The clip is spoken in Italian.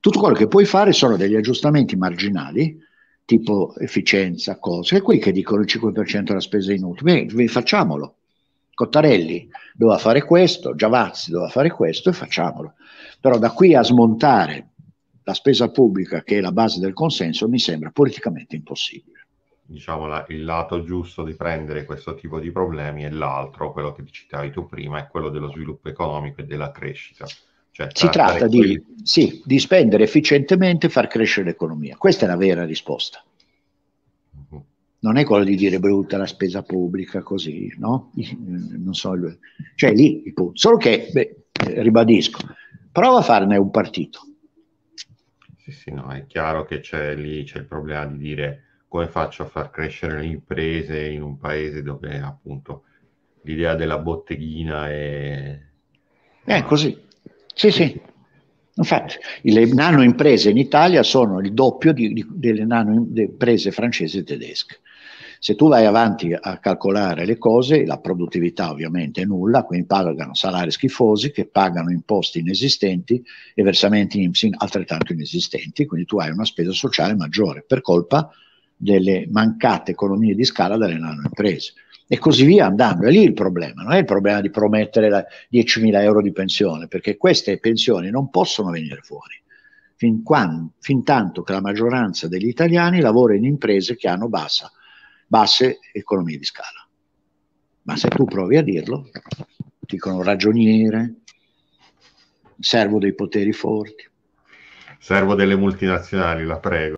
tutto quello che puoi fare sono degli aggiustamenti marginali, tipo efficienza, cose, e qui che dicono il 5% della spesa è inutile, beh, facciamolo. Cottarelli doveva fare questo, Giavazzi doveva fare questo e facciamolo. Però da qui a smontare la spesa pubblica che è la base del consenso mi sembra politicamente impossibile. Diciamo la, il lato giusto di prendere questo tipo di problemi è l'altro, quello che citavi tu prima, è quello dello sviluppo economico e della crescita cioè, si tratta di, quelli... sì, di, spendere efficientemente e far crescere l'economia. Questa è la vera risposta. Mhm. Non è quello di dire brutta la spesa pubblica così, no? Eh, non so, cioè lì il punto. Solo che, beh, eh, ribadisco, prova a farne un partito. Sì, sì, no, è chiaro che c'è lì c'è il problema di dire come faccio a far crescere le imprese in un paese dove appunto l'idea della botteghina è... È eh, no, così sì, sì. Infatti, le nanoimprese in Italia sono il doppio di, di, delle nanoimprese francesi e tedesche. Se tu vai avanti a calcolare le cose, la produttività ovviamente è nulla, quindi pagano salari schifosi, che pagano imposti inesistenti e versamenti IMSI altrettanto inesistenti, quindi tu hai una spesa sociale maggiore per colpa delle mancate economie di scala delle nanoimprese. imprese e così via andando. È lì il problema, non è il problema di promettere 10.000 euro di pensione, perché queste pensioni non possono venire fuori, fin, quando, fin tanto che la maggioranza degli italiani lavora in imprese che hanno bassa, basse economie di scala. Ma se tu provi a dirlo, dicono ragioniere, servo dei poteri forti. Servo delle multinazionali, la prego.